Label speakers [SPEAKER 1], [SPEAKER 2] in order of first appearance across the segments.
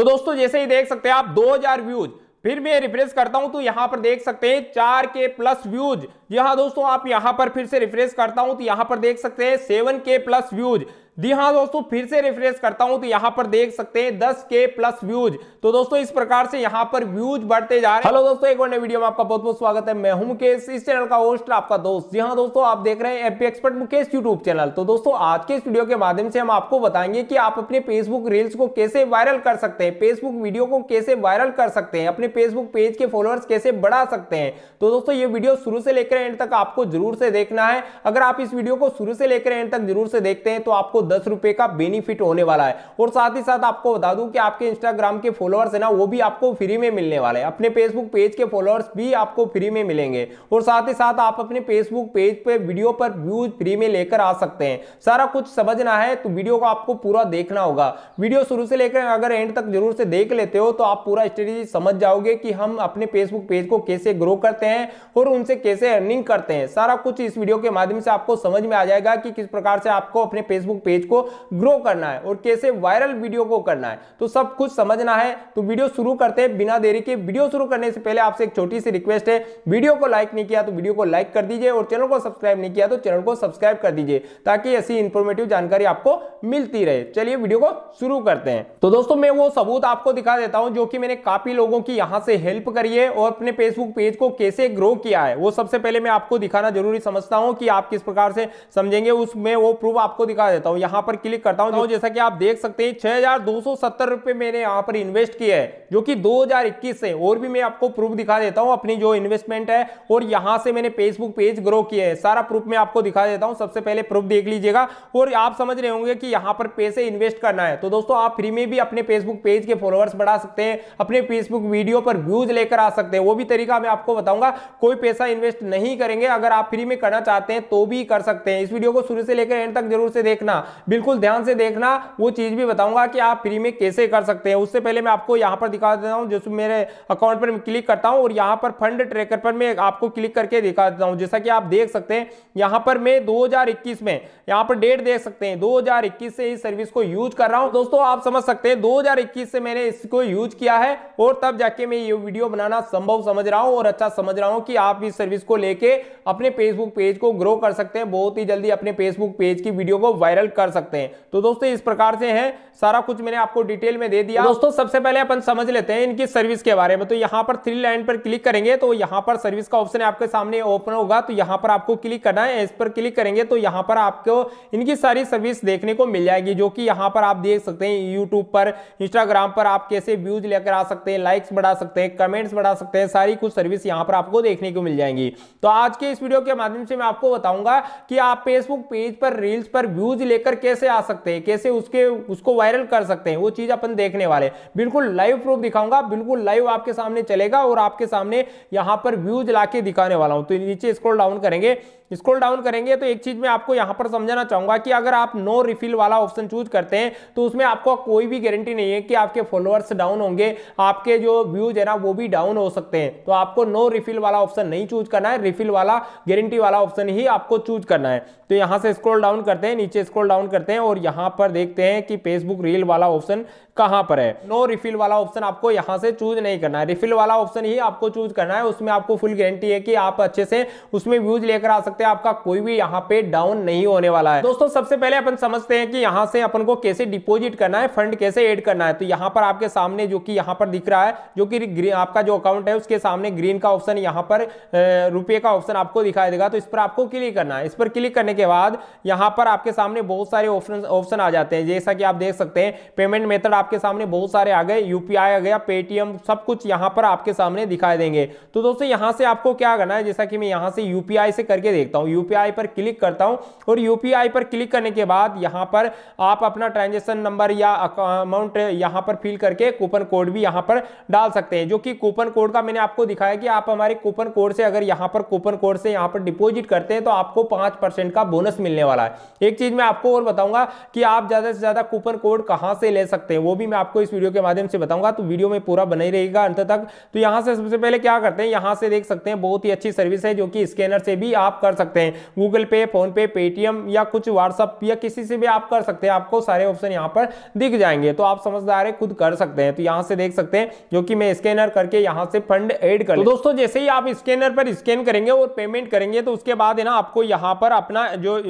[SPEAKER 1] तो दोस्तों जैसे ही देख सकते हैं आप 2000 व्यूज फिर मैं रिफ्रेश करता हूं तो यहां पर देख सकते हैं चार के प्लस व्यूज यहां दोस्तों आप यहां पर फिर से रिफ्रेश करता हूं तो यहां पर देख सकते हैं सेवन के प्लस व्यूज जी हाँ दोस्तों फिर से रिफ्रेश करता हूं तो यहां पर देख सकते हैं 10 के प्लस व्यूज तो दोस्तों इस प्रकार से यहां पर व्यूज बढ़ते जा रहे हैं हेलो दोस्तों एक और नए वीडियो में आपका बहुत बहुत स्वागत है मैं हूं मुकेश इस चैनल का होस्ट आपका दोस्त जी हाँ दोस्तों आप देख रहे हैं AP expert Mukesh YouTube channel तो दोस्तों आज के इस वीडियो के माध्यम से हम आपको बताएंगे कि आप अपने फेसबुक रील्स को कैसे वायरल कर सकते हैं फेसबुक वीडियो को कैसे वायरल कर सकते हैं अपने फेसबुक पेज के फॉलोअर्स कैसे बढ़ा सकते हैं तो दोस्तों ये वीडियो शुरू से लेकर एंड तक आपको जरूर से देखना है अगर आप इस वीडियो को शुरू से लेकर एंड तक जरूर से देखते हैं तो आपको दस रुपए का बेनिफिट होने वाला है और साथ ही साथ आपको बता दूं कि आपके इंस्टाग्राम के फॉलोअर्स है ना वो भी आपको फ्री में मिलने वाले हैं अपने फेसबुक पेज के फॉलोअर्स भी आपको फ्री में मिलेंगे और साथ ही साथ आप अपने फेसबुक पेज पर वीडियो पर व्यूज फ्री में लेकर आ सकते हैं सारा कुछ समझना है तो वीडियो को आपको पूरा देखना होगा वीडियो शुरू से लेकर अगर एंड तक जरूर से देख लेते हो तो आप पूरा स्ट्रेटेजी समझ जाओगे कि हम अपने फेसबुक पेज को कैसे ग्रो करते हैं और उनसे कैसे अर्निंग करते हैं सारा कुछ इस वीडियो के माध्यम से आपको समझ में आ जाएगा कि किस प्रकार से आपको अपने फेसबुक पेज को ग्रो करना है और कैसे वायरल वीडियो को करना है तो सब कुछ समझना है तो वीडियो शुरू करते हैं बिना देरी के वीडियो शुरू करने से पहले आपसे एक छोटी सी रिक्वेस्ट है वीडियो को लाइक नहीं किया तो वीडियो को लाइक कर दीजिए और चैनल को सब्सक्राइब नहीं किया तो चैनल को सब्सक्राइब कर दीजिए ताकि ऐसी इंफॉर्मेटिव जानकारी आपको मिलती रहे चलिए वीडियो को शुरू करते हैं तो दोस्तों मैं वो सबूत आपको दिखा देता हूं जो कि मैंने काफी लोगों की यहां से हेल्प करी है और अपने फेसबुक पेज को कैसे ग्रो किया है वो सबसे पहले मैं आपको दिखाना जरूरी समझता हूं कि आप किस प्रकार से समझेंगे उसमें वो प्रूफ आपको दिखा देता हूं यहां पर क्लिक करता हूं तो- जैसा कि आप देख सकते हैं छह हजार दो सौ सत्तर रुपए मैंने यहां पर इन्वेस्ट किया है जो कि 2021 से और भी मैं आपको प्रूफ दिखा देता हूं अपनी जो इन्वेस्टमेंट है और यहां से मैंने फेसबुक पेज ग्रो किया है सारा प्रूफ मैं आपको दिखा देता हूं सबसे पहले प्रूफ देख लीजिएगा और आप समझ रहे होंगे कि यहां पर पैसे इन्वेस्ट करना है तो दोस्तों आप फ्री में भी अपने फेसबुक पेज के फॉलोअर्स बढ़ा सकते हैं अपने फेसबुक वीडियो पर व्यूज लेकर आ सकते हैं वो भी तरीका मैं आपको बताऊंगा कोई पैसा इन्वेस्ट नहीं करेंगे अगर आप फ्री में करना चाहते हैं तो भी कर सकते हैं इस वीडियो को शुरू से लेकर एंड तक जरूर से देखना बिल्कुल ध्यान से देखना वो चीज़ भी बताऊंगा कि आप फ्री में कैसे कर सकते हैं उससे पहले मैं आपको यहां पर दिखा देता हूं जैसे मेरे अकाउंट पर क्लिक करता हूं और यहां पर फंड ट्रैकर पर मैं आपको क्लिक करके दिखा देता हूं जैसा कि आप देख सकते हैं यहां पर मैं दो में यहां पर डेट देख सकते हैं दो से इस सर्विस को यूज कर रहा हूं दोस्तों आप समझ सकते हैं दो से मैंने इसको यूज किया है और तब जाके मैं ये वीडियो बनाना संभव समझ रहा हूँ और अच्छा समझ रहा हूँ कि आप इस सर्विस को लेके अपने फेसबुक पेज को ग्रो कर सकते हैं बहुत ही जल्दी अपने फेसबुक पेज की वीडियो को वायरल कर सकते हैं तो दोस्तों इस प्रकार से है सारा कुछ मैंने आपको डिटेल में दे दिया दोस्तों सबसे पहले अपन समझ लेते हैं इनकी सर्विस के बारे में तो यहाँ पर थ्री लाइन पर क्लिक करेंगे तो यहाँ पर सर्विस का ऑप्शन आपके सामने ओपन होगा तो यहाँ पर आपको क्लिक करना है इस पर क्लिक करेंगे तो यहाँ पर आपको इनकी सारी सर्विस देखने को मिल जाएगी जो कि यहाँ पर आप देख सकते हैं यूट्यूब पर इंस्टाग्राम पर आप कैसे व्यूज लेकर आ सकते हैं लाइक्स बढ़ा सकते हैं कमेंट्स बढ़ा सकते हैं सारी कुछ सर्विस यहाँ पर आपको देखने को मिल जाएंगी तो आज के इस वीडियो के माध्यम से मैं आपको बताऊंगा कि आप फेसबुक पेज पर रील्स पर व्यूज लेकर लेकर कैसे आ सकते हैं कैसे उसके उसको वायरल कर सकते हैं वो चीज अपन देखने वाले बिल्कुल लाइव प्रूफ दिखाऊंगा बिल्कुल लाइव आपके सामने चलेगा और आपके सामने यहां पर व्यूज ला दिखाने वाला हूं तो नीचे स्क्रोल डाउन करेंगे स्क्रोल डाउन करेंगे तो एक चीज मैं आपको यहां पर समझाना चाहूंगा कि अगर आप नो रिफिल वाला ऑप्शन चूज करते हैं तो उसमें आपको कोई भी गारंटी नहीं है कि आपके फॉलोअर्स डाउन होंगे आपके जो व्यूज है ना वो भी डाउन हो सकते हैं तो आपको नो रिफिल वाला ऑप्शन नहीं चूज करना है रिफिल वाला गारंटी वाला ऑप्शन ही आपको चूज करना है तो यहां से स्क्रोल डाउन करते हैं नीचे स्क्रोल डाउन डाउन करते हैं और यहां पर देखते हैं कि फेसबुक रील वाला ऑप्शन कहां पर है नो रिफिल वाला ऑप्शन आपको यहां से चूज नहीं करना है रिफिल वाला ऑप्शन ही आपको चूज करना है उसमें आपको फुल गारंटी है कि आप अच्छे से उसमें व्यूज लेकर आ सकते हैं आपका कोई भी यहां पे डाउन नहीं होने वाला है दोस्तों सबसे पहले अपन समझते हैं कि यहां से अपन को कैसे डिपोजिट करना है फंड कैसे एड करना है तो यहां पर आपके सामने जो कि यहां पर दिख रहा है जो कि आपका जो अकाउंट है उसके सामने ग्रीन का ऑप्शन यहां पर रुपये का ऑप्शन आपको दिखाई देगा तो इस पर आपको क्लिक करना है इस पर क्लिक करने के बाद यहां पर आपके सामने बहुत सारे ऑप्शन आ जाते हैं जैसा कि आप देख सकते हैं पेमेंट मेथड आपके सामने बहुत सारे आ गए यूपीआई आ गया पेटीएम सब कुछ यहां पर आपके सामने दिखाई देंगे तो दोस्तों यहां से आपको क्या करना है जैसा कि मैं यहां से यूपीआई से करके देखता हूं यूपीआई पर क्लिक करता हूं और यूपीआई पर क्लिक करने के बाद यहां पर आप अपना ट्रांजेक्शन नंबर या अमाउंट यहां पर फिल करके कूपन कोड भी यहां पर डाल सकते हैं जो कि कूपन कोड का मैंने आपको दिखाया कि आप हमारे कूपन कोड से अगर यहां पर कूपन कोड से यहां पर डिपोजिट करते हैं तो आपको पांच का बोनस मिलने वाला है एक चीज मैं आपको और बताऊंगा कि आप ज़्यादा से ज़्यादा कूपन कोड कहां से ले सकते हैं वो भी मैं आपको इस वीडियो के माध्यम से बताऊंगा तो वीडियो में पूरा बने रहेगा अंत तक तो यहां से सबसे पहले क्या करते हैं यहां से देख सकते हैं बहुत ही अच्छी सर्विस है जो कि स्कैनर से भी आप कर सकते हैं गूगल पे फोनपे पेटीएम या कुछ व्हाट्सअप या किसी से भी आप कर सकते हैं आपको सारे ऑप्शन यहाँ पर दिख जाएंगे तो आप समझदार है खुद कर सकते हैं तो यहां से देख सकते हैं जो कि मैं स्कैनर करके यहां से फंड एड कर तो दोस्तों जैसे ही आप स्कैनर पर स्कैन करेंगे और पेमेंट करेंगे तो उसके बाद है ना आपको यहां पर अपना जो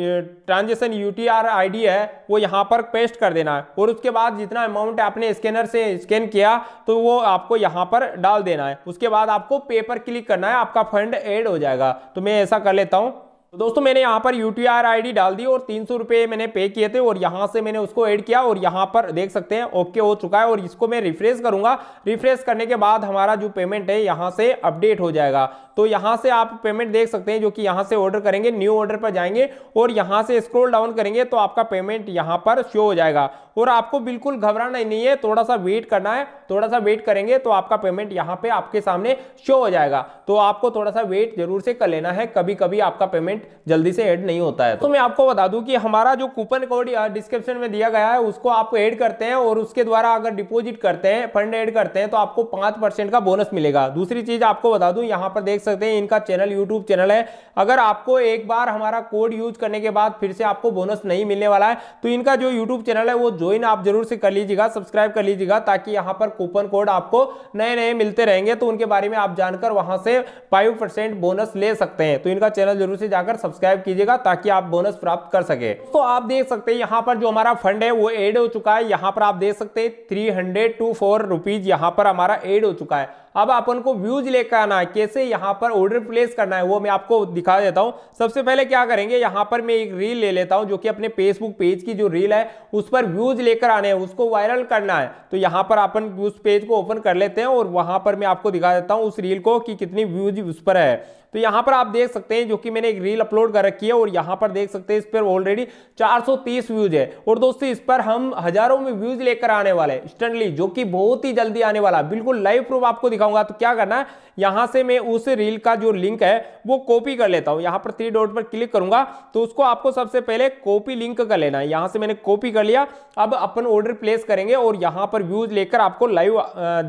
[SPEAKER 1] ट्रांजेक्शन यूटीआर आईडी है वो यहाँ पर पेस्ट कर देना है और उसके बाद जितना अमाउंट आपने स्कैनर से स्कैन किया तो वो आपको यहाँ पर डाल देना है उसके बाद आपको पे पर क्लिक करना है आपका फंड एड हो जाएगा तो मैं ऐसा कर लेता हूँ तो दोस्तों मैंने यहाँ पर U T R I D डाल दी और तीन सौ रुपये मैंने पे किए थे और यहाँ से मैंने उसको ऐड किया और यहाँ पर देख सकते हैं ओके हो चुका है और इसको मैं रिफ्रेश करूँगा रिफ्रेश करने के बाद हमारा जो पेमेंट है यहाँ से अपडेट हो जाएगा तो यहाँ से आप पेमेंट देख सकते हैं जो कि यहाँ से ऑर्डर करेंगे न्यू ऑर्डर पर जाएंगे और यहाँ से स्क्रोल डाउन करेंगे तो आपका पेमेंट यहाँ पर शो हो जाएगा और आपको बिल्कुल घबराना नहीं है थोड़ा सा वेट करना है थोड़ा सा वेट करेंगे तो आपका पेमेंट यहाँ पे आपके सामने शो हो जाएगा तो आपको थोड़ा सा वेट जरूर से कर लेना है कभी कभी आपका पेमेंट रेट जल्दी से ऐड नहीं होता है तो मैं आपको बता दूं कि हमारा जो कूपन कोड डिस्क्रिप्शन में दिया गया है उसको आप ऐड करते हैं और उसके द्वारा अगर डिपॉजिट करते हैं फंड ऐड करते हैं तो आपको पांच परसेंट का बोनस मिलेगा दूसरी चीज़ आपको बता दूँ यहाँ पर देख सकते हैं इनका चैनल यूट्यूब चैनल है अगर आपको एक बार हमारा कोड यूज करने के बाद फिर से आपको बोनस नहीं मिलने वाला है तो इनका जो यूट्यूब चैनल है वो ज्वाइन आप जरूर से कर लीजिएगा सब्सक्राइब कर लीजिएगा ताकि यहाँ पर कूपन कोड आपको नए नए मिलते रहेंगे तो उनके बारे में आप जानकर वहां से फाइव बोनस ले सकते हैं तो इनका चैनल जरूर से जाकर जाकर सब्सक्राइब कीजिएगा ताकि आप बोनस प्राप्त कर सके तो आप देख सकते हैं यहाँ पर जो हमारा फंड है वो एड हो चुका है यहाँ पर आप देख सकते हैं three hundred two four rupees यहाँ पर हमारा एड हो चुका है अब अपन को व्यूज लेकर आना है कैसे यहाँ पर ऑर्डर प्लेस करना है वो मैं आपको दिखा देता हूँ सबसे पहले क्या करेंगे यहाँ पर मैं एक रील ले लेता हूँ जो कि अपने फेसबुक पेज की जो रील है उस पर व्यूज लेकर आने हैं उसको वायरल करना है तो यहाँ पर अपन उस पेज को ओपन कर लेते हैं और वहाँ पर मैं आपको दिखा देता हूँ उस रील को कि कितनी व्यूज उस पर है तो यहाँ पर आप देख सकते हैं जो कि मैंने एक रील अपलोड कर रखी है और यहाँ पर देख सकते हैं इस पर ऑलरेडी 430 व्यूज है और दोस्तों इस पर हम हजारों में व्यूज लेकर आने वाले हैं इंस्टेंटली जो कि बहुत ही जल्दी आने वाला बिल्कुल लाइव प्रूफ आपको दिखाऊंगा तो क्या करना है यहां से मैं उस रील का जो लिंक है वो कॉपी कर लेता हूं यहां पर थ्री डॉट पर क्लिक करूंगा तो उसको आपको सबसे पहले कॉपी लिंक कर लेना है यहां से मैंने कॉपी कर लिया अब अपन ऑर्डर प्लेस करेंगे और यहां पर व्यूज लेकर आपको लाइव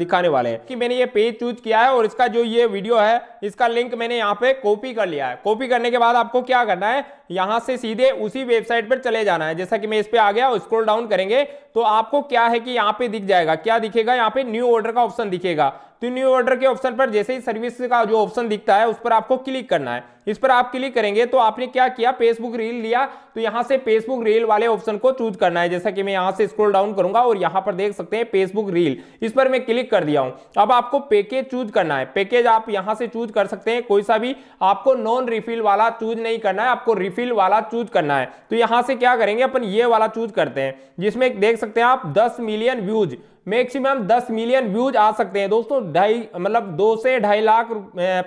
[SPEAKER 1] दिखाने वाले हैं कि मैंने ये पेज चूज किया है और इसका जो ये वीडियो है इसका लिंक मैंने यहाँ पे कॉपी कर लिया है कॉपी करने के बाद आपको क्या करना है यहां से सीधे उसी वेबसाइट पर चले जाना है जैसा कि मैं इस पर आ गया स्क्रोल डाउन करेंगे तो आपको क्या है कि यहाँ पे दिख जाएगा क्या दिखेगा यहाँ पे न्यू ऑर्डर का ऑप्शन दिखेगा तो न्यू ऑर्डर के ऑप्शन पर जैसे ही सर्विस का जो ऑप्शन दिखता है उस पर आपको क्लिक करना है इस पर आप क्लिक करेंगे तो आपने क्या किया फेसबुक रील लिया तो यहाँ से फेसबुक रील वाले ऑप्शन को चूज करना है जैसा कि मैं यहां से स्क्रॉल डाउन करूंगा और यहां पर देख सकते हैं फेसबुक रील इस पर मैं क्लिक कर दिया हूँ अब आपको पैकेज चूज करना है पैकेज आप यहाँ से चूज कर सकते हैं कोई सा भी आपको नॉन रिफिल वाला चूज नहीं करना है आपको रिफिल वाला चूज करना है तो यहाँ से क्या करेंगे अपन ये वाला चूज करते हैं जिसमें देख सकते हैं आप दस million views maximum 10 million views आ सकते हैं दोस्तों ढाई मतलब दो से ढाई लाख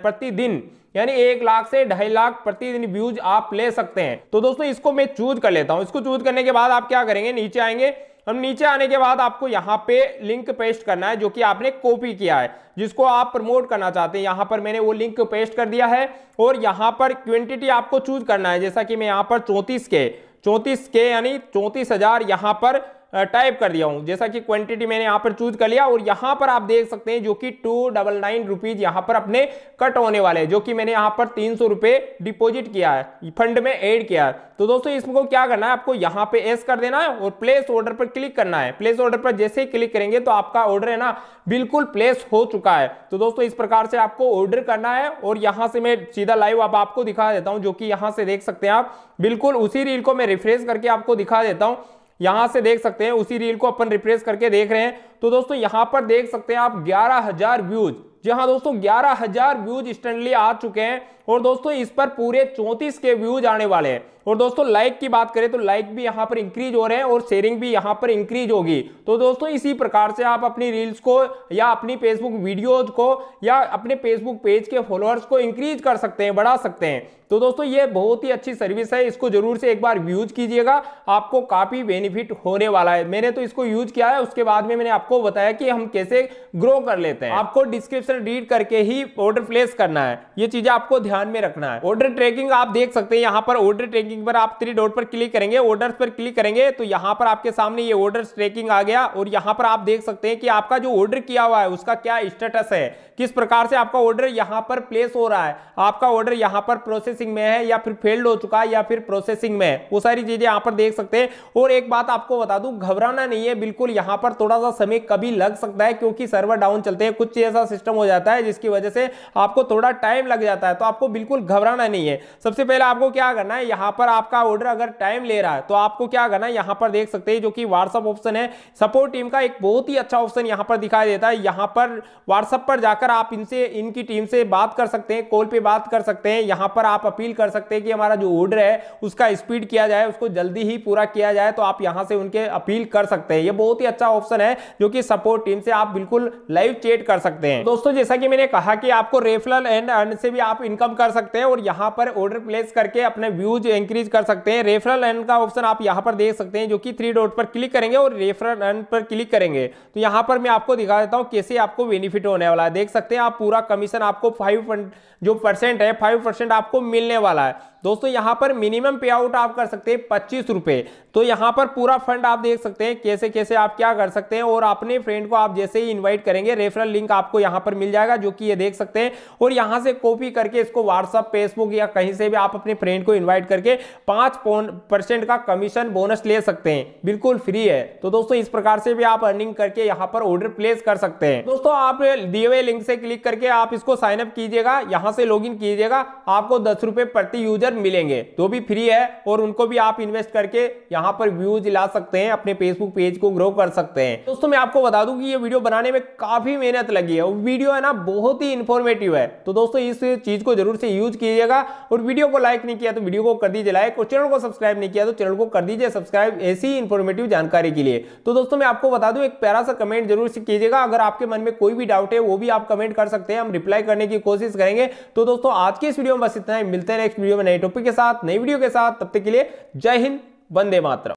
[SPEAKER 1] प्रतिदिन यानी एक लाख से ढाई लाख प्रतिदिन व्यूज आप ले सकते हैं तो दोस्तों इसको मैं चूज कर लेता हूं इसको चूज करने के बाद आप क्या करेंगे नीचे आएंगे हम नीचे आने के बाद आपको यहाँ पे लिंक पेस्ट करना है जो कि आपने कॉपी किया है जिसको आप प्रमोट करना चाहते हैं यहाँ पर मैंने वो लिंक पेस्ट कर दिया है और यहाँ पर क्वांटिटी आपको चूज करना है जैसा कि मैं यहाँ पर चौंतीस के चौंतीस के यानी चौंतीस हजार यहाँ पर टाइप कर दिया हूं जैसा कि क्वांटिटी मैंने यहाँ पर चूज कर लिया और यहाँ पर आप देख सकते हैं जो कि टू डबल नाइन रुपीज यहां पर अपने कट होने वाले हैं जो कि मैंने यहाँ पर तीन सौ रुपए डिपोजिट किया है फंड में एड किया है तो दोस्तों इसको क्या करना है आपको यहाँ पे एस कर देना है और प्लेस ऑर्डर पर क्लिक करना है प्लेस ऑर्डर पर जैसे ही क्लिक करेंगे तो आपका ऑर्डर है ना बिल्कुल प्लेस हो चुका है तो दोस्तों इस प्रकार से आपको ऑर्डर करना है और यहाँ से मैं सीधा लाइव अब आप आपको दिखा देता हूँ जो कि यहाँ से देख सकते हैं आप बिल्कुल उसी रील को मैं रिफ्रेश करके आपको दिखा देता हूँ यहां से देख सकते हैं उसी रील को अपन रिप्लेस करके देख रहे हैं तो दोस्तों यहां पर देख सकते हैं आप ग्यारह हजार व्यूज जी हाँ दोस्तों ग्यारह हजार व्यूज इंस्टेंटली आ चुके हैं और दोस्तों इस पर पूरे चौंतीस के व्यूज आने वाले हैं और दोस्तों लाइक की बात करें तो लाइक भी यहाँ पर इंक्रीज हो रहे हैं और शेयरिंग भी यहाँ पर इंक्रीज होगी तो दोस्तों इसी प्रकार से आप अपनी रील्स को या अपनी फेसबुक वीडियोज को या अपने फेसबुक पेज के फॉलोअर्स को इंक्रीज कर सकते हैं बढ़ा सकते हैं तो दोस्तों ये बहुत ही अच्छी सर्विस है इसको जरूर से एक बार यूज कीजिएगा आपको काफ़ी बेनिफिट होने वाला है मैंने तो इसको यूज किया है उसके बाद में मैंने आपको बताया कि हम कैसे ग्रो कर लेते हैं आपको डिस्क्रिप्शन रीड करके ही ऑर्डर प्लेस करना है ये चीज़ें आपको ध्यान ध्यान में रखना है ऑर्डर ट्रैकिंग आप देख सकते हैं यहाँ पर ऑर्डर ट्रैकिंग पर आप थ्री डॉट पर क्लिक करेंगे ऑर्डर पर क्लिक करेंगे तो यहाँ पर आपके सामने ये ऑर्डर ट्रैकिंग आ गया और यहाँ पर आप देख सकते हैं कि आपका जो ऑर्डर किया हुआ है उसका क्या स्टेटस है किस प्रकार से आपका ऑर्डर यहाँ पर प्लेस हो रहा है आपका ऑर्डर यहाँ पर प्रोसेसिंग में है या फिर फेल्ड हो चुका है या फिर प्रोसेसिंग में है वो सारी चीजें यहाँ पर देख सकते हैं और एक बात आपको बता दू घबराना नहीं है बिल्कुल यहाँ पर थोड़ा सा समय कभी लग सकता है क्योंकि सर्वर डाउन चलते हैं कुछ ऐसा सिस्टम हो जाता है जिसकी वजह से आपको थोड़ा टाइम लग जाता है तो आपको आपको बिल्कुल घबराना नहीं है सबसे पहले आपको क्या करना है यहां पर आपका ऑर्डर अगर टाइम ले रहा है तो आपको क्या करना है यहां पर देख सकते हैं जो कि व्हाट्सअप ऑप्शन है सपोर्ट टीम का एक बहुत ही अच्छा ऑप्शन यहां पर दिखाई देता है यहां पर व्हाट्सअप पर जाकर आप इनसे इनकी टीम से बात कर सकते हैं कॉल पर बात कर सकते हैं यहां पर आप अपील कर सकते हैं कि हमारा जो ऑर्डर है उसका स्पीड किया जाए उसको जल्दी ही पूरा किया जाए तो आप यहां से उनके अपील कर सकते हैं यह बहुत ही अच्छा ऑप्शन है जो कि सपोर्ट टीम से आप बिल्कुल लाइव चेट कर सकते हैं दोस्तों जैसा कि मैंने कहा कि आपको रेफरल एंड अर्न से भी आप इनकम कर सकते हैं और यहाँ पर ऑर्डर प्लेस करके अपने व्यूज इंक्रीज कर सकते हैं रेफरल अर्न का ऑप्शन आप यहाँ पर देख सकते हैं जो कि थ्री डॉट पर क्लिक करेंगे और रेफरल अर्न पर क्लिक करेंगे तो यहाँ पर मैं आपको दिखा देता हूँ कैसे आपको बेनिफिट होने वाला है देख सकते हैं आप पूरा कमीशन आपको फाइव जो परसेंट है फाइव परसेंट आपको मिलने वाला है दोस्तों यहाँ पर मिनिमम पे आउट आप कर सकते हैं पच्चीस रुपए तो यहाँ पर पूरा फंड आप देख सकते हैं कैसे कैसे आप क्या कर सकते हैं और अपने फ्रेंड को आप जैसे ही इन्वाइट करेंगे रेफरल लिंक आपको यहां पर मिल जाएगा जो कि ये देख सकते हैं और यहां से कॉपी करके इसको व्हाट्सअप फेसबुक या कहीं से भी आप अपने फ्रेंड को इन्वाइट करके पांच परसेंट का कमीशन बोनस ले सकते हैं बिल्कुल फ्री है तो दोस्तों इस प्रकार से भी आप अर्निंग करके यहाँ पर ऑर्डर प्लेस कर सकते हैं दोस्तों आप दिए हुए लिंक से क्लिक करके आप इसको साइनअप कीजिएगा यहाँ से लॉग कीजिएगा आपको दस प्रति यूजर मतलब मिलेंगे तो भी फ्री है और उनको भी आप इन्वेस्ट करके यहाँ पर व्यूज ला सकते हैं अपने फेसबुक पेज को ग्रो कर सकते हैं दोस्तों मैं आपको बता दूं कि ये वीडियो बनाने में काफी मेहनत लगी है वीडियो है ना बहुत ही इन्फॉर्मेटिव है तो दोस्तों इस चीज को जरूर से यूज कीजिएगा और वीडियो को लाइक नहीं किया तो वीडियो को कर दीजिए लाइक और चैनल को सब्सक्राइब नहीं किया तो चैनल को कर दीजिए सब्सक्राइब ऐसी इन्फॉर्मेटिव जानकारी के लिए तो दोस्तों मैं आपको बता दूं एक प्यारा सा कमेंट जरूर से कीजिएगा अगर आपके मन में कोई भी डाउट है वो भी आप कमेंट कर सकते हैं हम रिप्लाई करने की कोशिश करेंगे तो दोस्तों आज के इस वीडियो में बस इतना ही मिलते हैं नेक्स्ट वीडियो में नई टॉपिक के साथ नई वीडियो के साथ तब तक के लिए जय हिंद वंदे मातरम